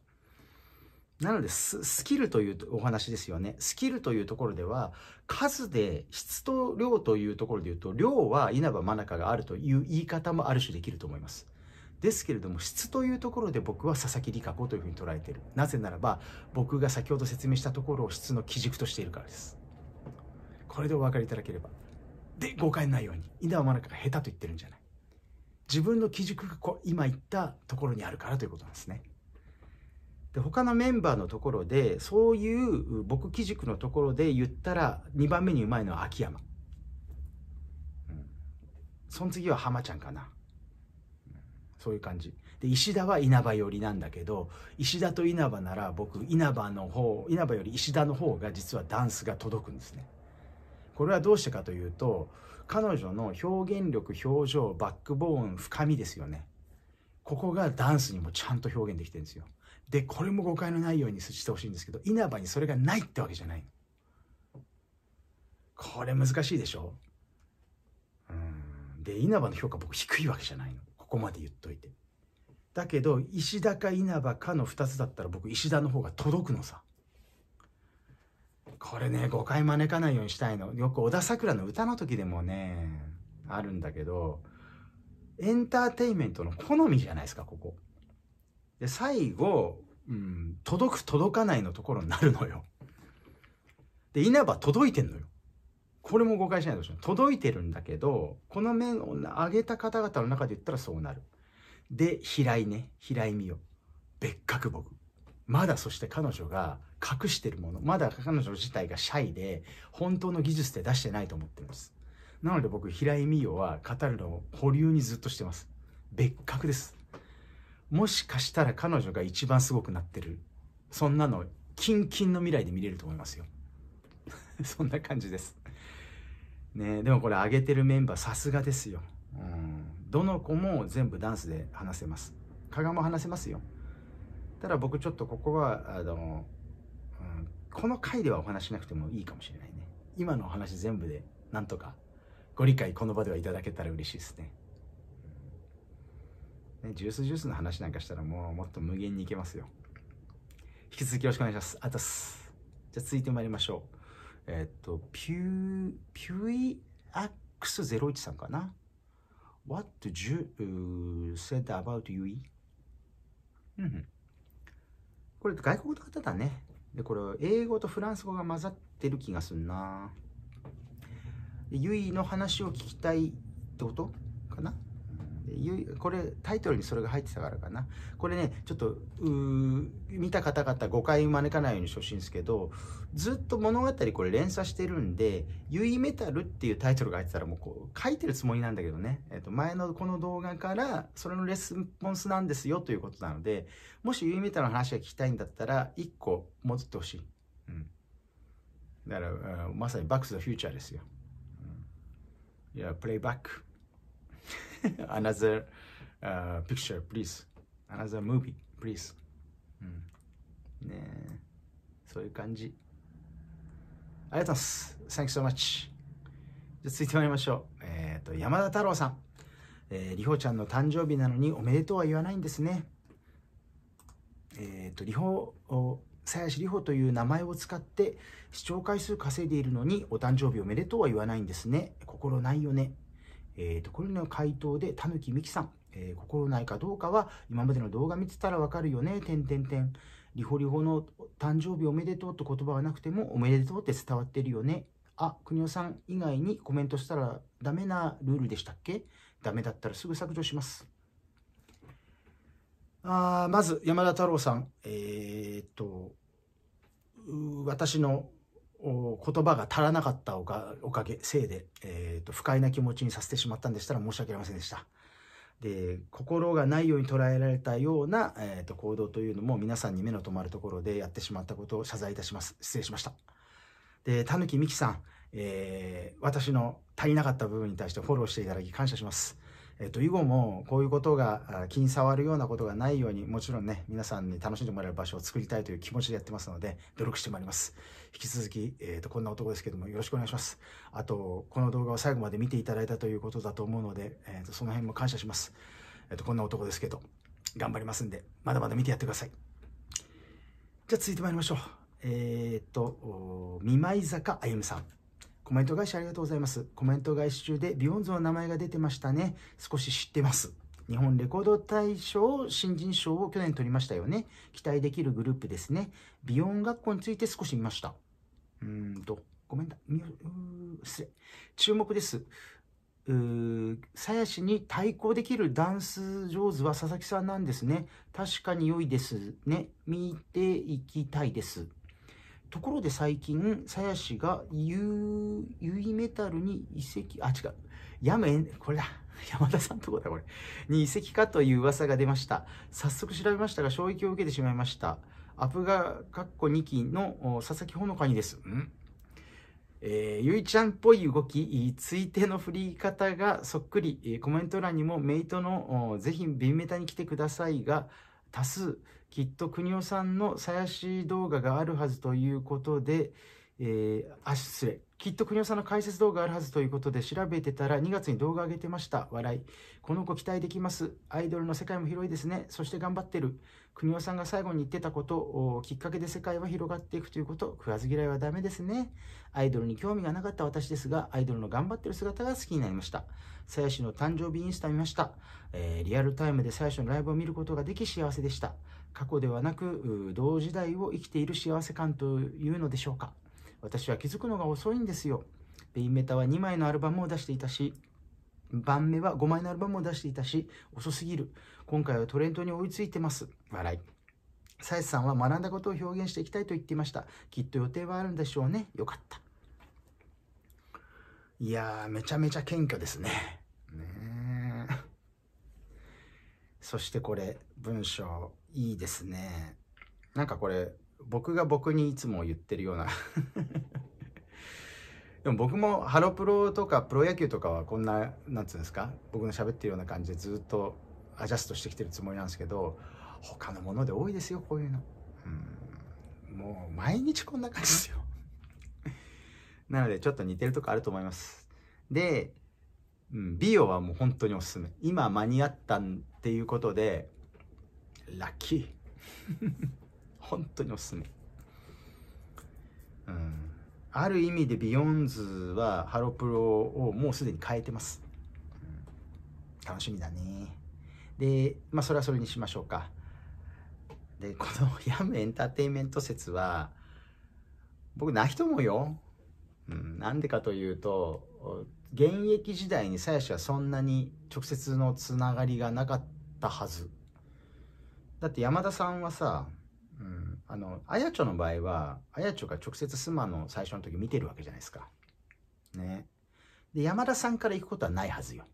なのでスキルというお話ですよね。スキルというところでは、数で質と量というところで言うと、量は稲葉真中があるという言い方もある種できると思います。ですけれども質というところで僕は佐々木理香子というふうに捉えているなぜならば僕が先ほど説明したところを質の基軸としているからですこれでお分かりいただければで誤解ないように稲葉真中が下手と言ってるんじゃない自分の基軸がこう今言ったところにあるからということなんですねで他のメンバーのところでそういう僕基軸のところで言ったら2番目にうまいのは秋山、うん、その次は浜ちゃんかな、うん、そういう感じで石田は稲葉寄りなんだけど石田と稲葉なら僕稲葉の方稲葉より石田の方が実はダンスが届くんですねこれはどうしてかというと彼女の表現力表情バックボーン深みですよねここがダンスにもちゃんと表現できてるんですよで、これも誤解のないようにしてほしいんですけど、稲葉にそれがないってわけじゃないこれ難しいでしょうん。で、稲葉の評価僕低いわけじゃないの。ここまで言っといて。だけど、石田か稲葉かの2つだったら僕石田の方が届くのさ。これね、誤解招かないようにしたいの。よく小田桜の歌の時でもね、あるんだけど、エンターテインメントの好みじゃないですか、ここ。で最後、うん、届く届かないのところになるのよ。で稲葉届いてんのよ。これも誤解しないでほしい届いてるんだけどこの面を上げた方々の中で言ったらそうなる。で平井ね平井美代別格僕まだそして彼女が隠してるものまだ彼女自体がシャイで本当の技術って出してないと思ってますなので僕平井美代は語るのを保留にずっとしてます別格ですもしかしたら彼女が一番すごくなってるそんなの近々の未来で見れると思いますよ そんな感じですねでもこれ上げてるメンバーさすがですようんどの子も全部ダンスで話せます加賀も話せますよただ僕ちょっとここはあの、うん、この回ではお話しなくてもいいかもしれないね今のお話全部でなんとかご理解この場ではいただけたら嬉しいですねね、ジュースジュースの話なんかしたらもうもっと無限にいけますよ。引き続きよろしくお願いします。あたす。じゃあ続いてまいりましょう。えっと、ピュー、ピュイアックス01さんかな。What did you said about you? うん。これ外国の方だね。で、これ英語とフランス語が混ざってる気がすんな。ゆいの話を聞きたいってことかなこれタイトルにそれが入ってたからかなこれねちょっと見た方々誤解招かないようにしてほしいんですけどずっと物語これ連鎖してるんで「ゆいメタル」っていうタイトルが入ってたらもうこう書いてるつもりなんだけどね、えー、と前のこの動画からそれのレスポンスなんですよということなのでもし「ゆいメタル」の話が聞きたいんだったら1個戻ってほしい、うん、だから、まさに「バックス・ザ・フューチャー」ですよ、いやプレイバック another uh, picture, please. Another movie, please. うん、ねそういう感じ。ありがとうございます。Thank you so much. じゃ続いてまいりましょう。えっ、ー、と、山田太郎さん。えー、りほちゃんの誕生日なのにおめでとうは言わないんですね。えっ、ー、と、りほを、やし里穂という名前を使って視聴回数稼いでいるのにお誕生日おめでとうは言わないんですね心ないよねえっ、ー、と、これの回答で、たぬきみきさん、えー、心ないかどうかは、今までの動画見てたらわかるよね、てんてんてん。リホリホの誕生日おめでとうと言葉はなくても、おめでとうって伝わってるよね。あ、国尾さん以外にコメントしたらダメなルールでしたっけダメだったらすぐ削除します。あまず、山田太郎さん。えー、っと、私の言葉が足らなかったおかげ、せいで、えーと、不快な気持ちにさせてしまったんでしたら申し訳ありませんでした。で、心がないように捉えられたような、えーと、行動というのも皆さんに目の止まるところでやってしまったことを謝罪いたします。失礼しました。で、たぬきみきさん、えー、私の足りなかった部分に対してフォローしていただき感謝します。えっと、以後もこういうことが気に障るようなことがないように、もちろんね、皆さんに楽しんでもらえる場所を作りたいという気持ちでやってますので、努力してまいります。引き続き、えっと、こんな男ですけども、よろしくお願いします。あと、この動画を最後まで見ていただいたということだと思うので、えっと、その辺も感謝します。えっと、こんな男ですけど、頑張りますんで、まだまだ見てやってください。じゃあ続いて参りましょう。えー、っと、見舞坂あゆみさん。コメント返しありがとうございます。コメント返し中でビヨンズの名前が出てましたね。少し知ってます。日本レコード大賞新人賞を去年取りましたよね。期待できるグループですね。ビヨン学校について少し見ました。うーんと、ごめんだ。失礼。注目です。うー鞘師に対抗できるダンス上手は佐々木さんなんですね。確かに良いですね。見ていきたいです。ところで最近、鞘師がゆいメタルに移籍、あ、違う。やめ、これだ。山田さんとこだ、これ。に移籍かという噂が出ました。早速調べましたが、衝撃を受けてしまいました。アプガ、カッコ2期の佐々木ほのかにです。んえー、ゆいちゃんっぽい動き、ついての振り方がそっくり、コメント欄にもメイトの、ぜひビンメタに来てくださいが、多数、きっと国尾さんの鞘師動画があるはずということで、えー、あ、失礼。きっと国尾さんの解説動画あるはずということで調べてたら2月に動画上げてました。笑い。この子期待できます。アイドルの世界も広いですね。そして頑張ってる。国尾さんが最後に言ってたことをきっかけで世界は広がっていくということ食わず嫌いはダメですねアイドルに興味がなかった私ですがアイドルの頑張ってる姿が好きになりました鞘師の誕生日インスタ見ました、えー、リアルタイムで鞘師のライブを見ることができ幸せでした過去ではなく同時代を生きている幸せ感というのでしょうか私は気づくのが遅いんですよベインメタは2枚のアルバムを出していたし番目は5枚のアルバムを出していたし、遅すぎる。今回はトレンドに追いついてます。笑い。サイスさんは学んだことを表現していきたいと言っていました。きっと予定はあるんでしょうね。よかった。いやー、めちゃめちゃ謙虚ですね。ねそしてこれ、文章、いいですね。なんかこれ、僕が僕にいつも言ってるようなでも僕もハロプロとかプロ野球とかはこんななんつうんですか僕の喋ってるような感じでずっとアジャストしてきてるつもりなんですけど他のもので多いですよこういうのうもう毎日こんな感じですよ なのでちょっと似てるとこあると思いますで、うん、ビオはもう本当におすすめ今間に合ったっていうことでラッキー 本当におすすめうんある意味でビヨンズはハロプロをもうすでに変えてます、楽しみだねでまあそれはそれにしましょうかでこのヤムエンターテインメント説は僕な人ともよ、うなんでかというと現役時代に鞘師はそんなに直接のつながりがなかったはずだって山田さんはさあの、あやちょの場合は、あやちょが直接妻の最初の時見てるわけじゃないですか。ね。で、山田さんから行くことはないはずよ。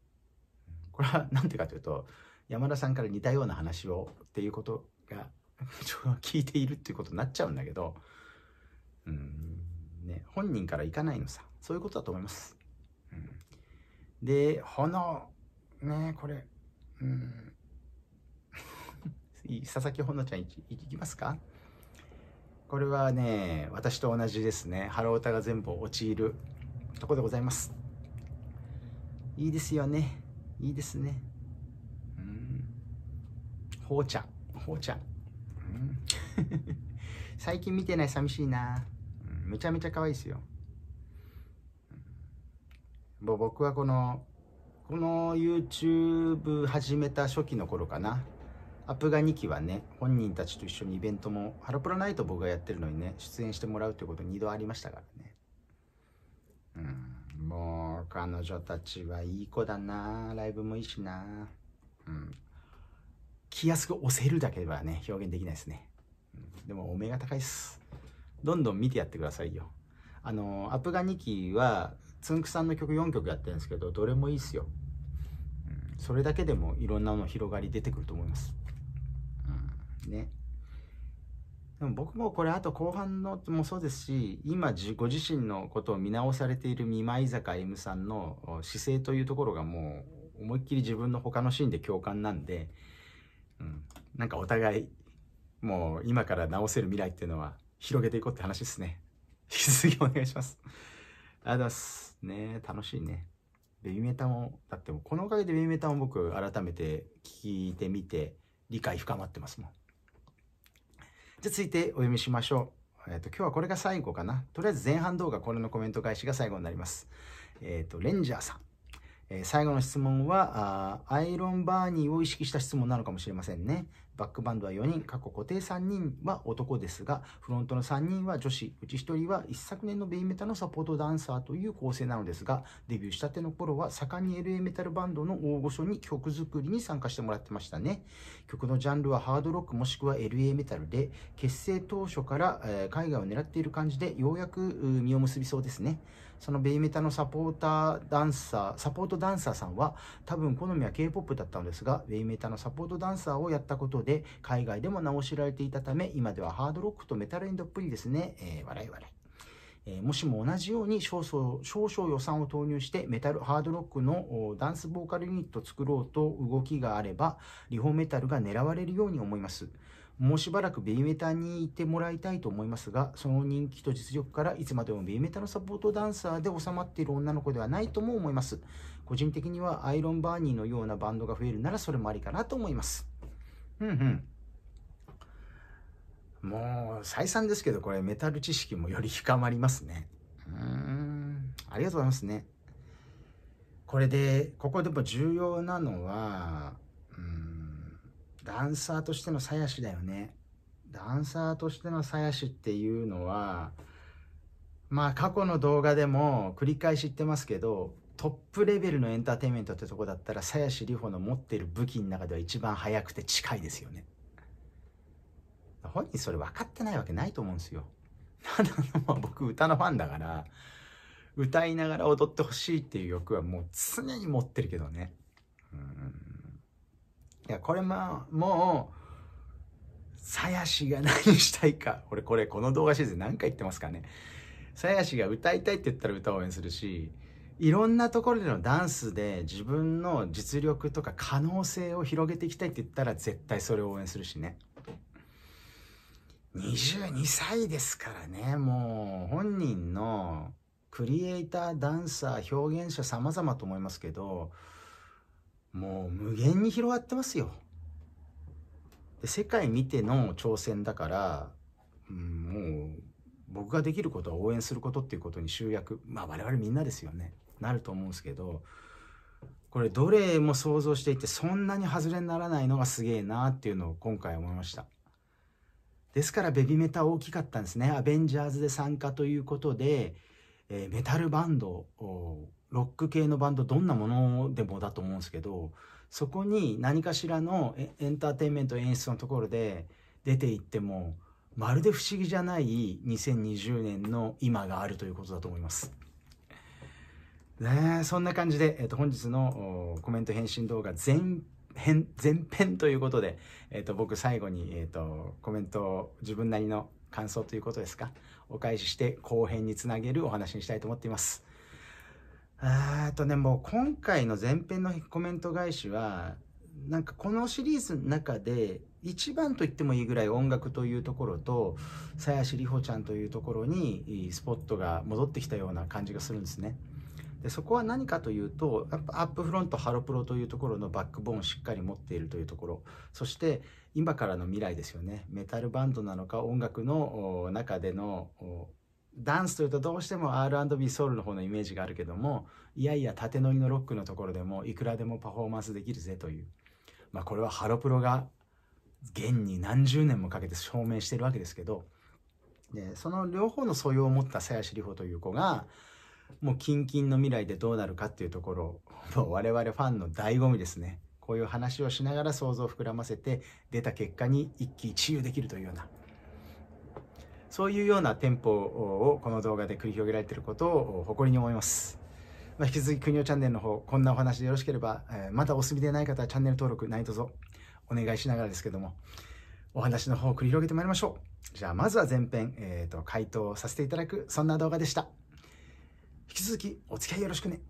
これは何てかというと、山田さんから似たような話をっていうことが 聞いているっていうことになっちゃうんだけど、うん、ね、本人から行かないのさ。そういうことだと思います。うん、で、炎、ね、これ、うん、佐々木ほのちゃん行き行きますかこれはね、私と同じですね。ハロータが全部陥るとこでございます。いいですよね。いいですね。うん。ほうちゃ。ほうちゃ。最近見てない寂しいな。めちゃめちゃ可愛いですよ。僕はこの、この YouTube 始めた初期の頃かな。アプが2期はね、本人たちと一緒にイベントも、ハロプロナイト僕がやってるのにね、出演してもらうってこと2度ありましたからね。うん、もう彼女たちはいい子だなライブもいいしなうん。気安く押せるだけではね、表現できないですね。うん、でも、お目が高いっす。どんどん見てやってくださいよ。あの、アプが2期は、つんくさんの曲4曲やってるんですけど、どれもいいっすよ。それだけでもいろんなの広がり出てくると思います。ね。でも僕もこれあと後半のもそうですし今ご自身のことを見直されている見舞坂 M さんの姿勢というところがもう思いっきり自分の他のシーンで共感なんで、うん、なんかお互いもう今から直せる未来っていうのは広げていこうって話ですね。引き続きお願いします。ありがとうございます。ね楽しいね。ベビメタも、だってもこのおかげでベビメタも僕改めて聞いてみて理解深まってますもん。じゃ続いてお読みしましょう。えっ、ー、と、今日はこれが最後かな。とりあえず前半動画、これのコメント返しが最後になります。えっ、ー、と、レンジャーさん。えー、最後の質問はアイロンバーニーを意識した質問なのかもしれませんね。バックバンドは4人、過去固定3人は男ですが、フロントの3人は女子、うち1人は一昨年のベイメタのサポートダンサーという構成なのですが、デビューしたての頃は盛んに LA メタルバンドの大御所に曲作りに参加してもらってましたね。曲のジャンルはハードロックもしくは LA メタルで、結成当初から、え海外を狙っている感じで、ようやく実を結びそうですね。そのベイメタのサポーターダンサー、サポートダンサーさんは、多分好みは K-POP だったのですが、ベイメタのサポートダンサーをやったことで、海外でも名を知られていたため、今ではハードロックとメタルンドっぷりですね、えー、笑い笑い。えー、もしも同じように少々少々予算を投入してメタル、ハードロックのダンスボーカルユニットを作ろうと動きがあれば、リホメタルが狙われるように思います。もうしばらくベイメタにいてもらいたいと思いますが、その人気と実力からいつまでもベイメタのサポートダンサーで収まっている女の子ではないとも思います。個人的にはアイロンバーニーのようなバンドが増えるならそれもありかなと思います。うんうん。もう再三ですけど、これメタル知識もより深まりますね。うーん。ありがとうございますね。これで、ここでも重要なのは、ダンサーとしての鞘師だよね。ダンサーとしての鞘師っていうのは、まあ過去の動画でも繰り返し言ってますけど、トップレベルのエンターテインメントってとこだったら、鞘師里穂の持ってる武器の中では一番速くて近いですよね。本人それ分かってないわけないと思うんですよ。ただの僕歌のファンだから、歌いながら踊ってほしいっていう欲はもう常に持ってるけどね。うんいや、これまあ、もう、さやしが何したいか。俺これ、この動画シリーズ何回言ってますかね。さやしが歌いたいって言ったら歌を応援するし、いろんなところでのダンスで自分の実力とか可能性を広げていきたいって言ったら絶対それを応援するしね。22歳ですからね、もう本人のクリエイター、ダンサー、表現者様々と思いますけど、もう無限に広がってますよ。で世界見ての挑戦だから、うん、もう僕ができることは応援することっていうことに集約まあ我々みんなですよねなると思うんですけどこれどれも想像していてそんなに外れにならないのがすげえなっていうのを今回思いましたですからベビメタ大きかったんですねアベンジャーズで参加ということで、えー、メタルバンドをロック系のバンドどんなものでもだと思うんですけどそこに何かしらのエンターテインメント演出のところで出ていってもまるで不思議じゃない2020年の今があるということだと思います。ね、そんな感じで、えっと、本日のコメント返信動画全編前編ということで、えっと、僕最後に、えっと、コメントを自分なりの感想ということですかお返しして後編につなげるお話にしたいと思っています。あっとね、もう今回の前編のコメント返しは、なんかこのシリーズの中で一番と言ってもいいぐらい音楽というところと、鞘師里帆ちゃんというところにスポットが戻ってきたような感じがするんですね。でそこは何かというとやっぱアップフロントハロプロというところのバックボーンをしっかり持っているというところそして今からの未来ですよねメタルバンドなのか音楽の中でのダンスというとどうしても R&B ソウルの方のイメージがあるけどもいやいや縦乗りのロックのところでもいくらでもパフォーマンスできるぜという、まあ、これはハロプロが現に何十年もかけて証明してるわけですけどでその両方の素養を持った鞘師里帆という子がもう近々の未来でどうなるかっていうところを我々ファンの醍醐味ですねこういう話をしながら想像を膨らませて出た結果に一喜一憂できるというような。そういうような店舗をこの動画で繰り広げられていることを誇りに思います。まあ、引き続き、国尾チャンネルの方、こんなお話でよろしければ、えー、まだお済みでない方はチャンネル登録ないとぞ、お願いしながらですけども、お話の方を繰り広げてまいりましょう。じゃあ、まずは前編、えっ、ー、と、回答させていただく、そんな動画でした。引き続き、お付き合いよろしくね。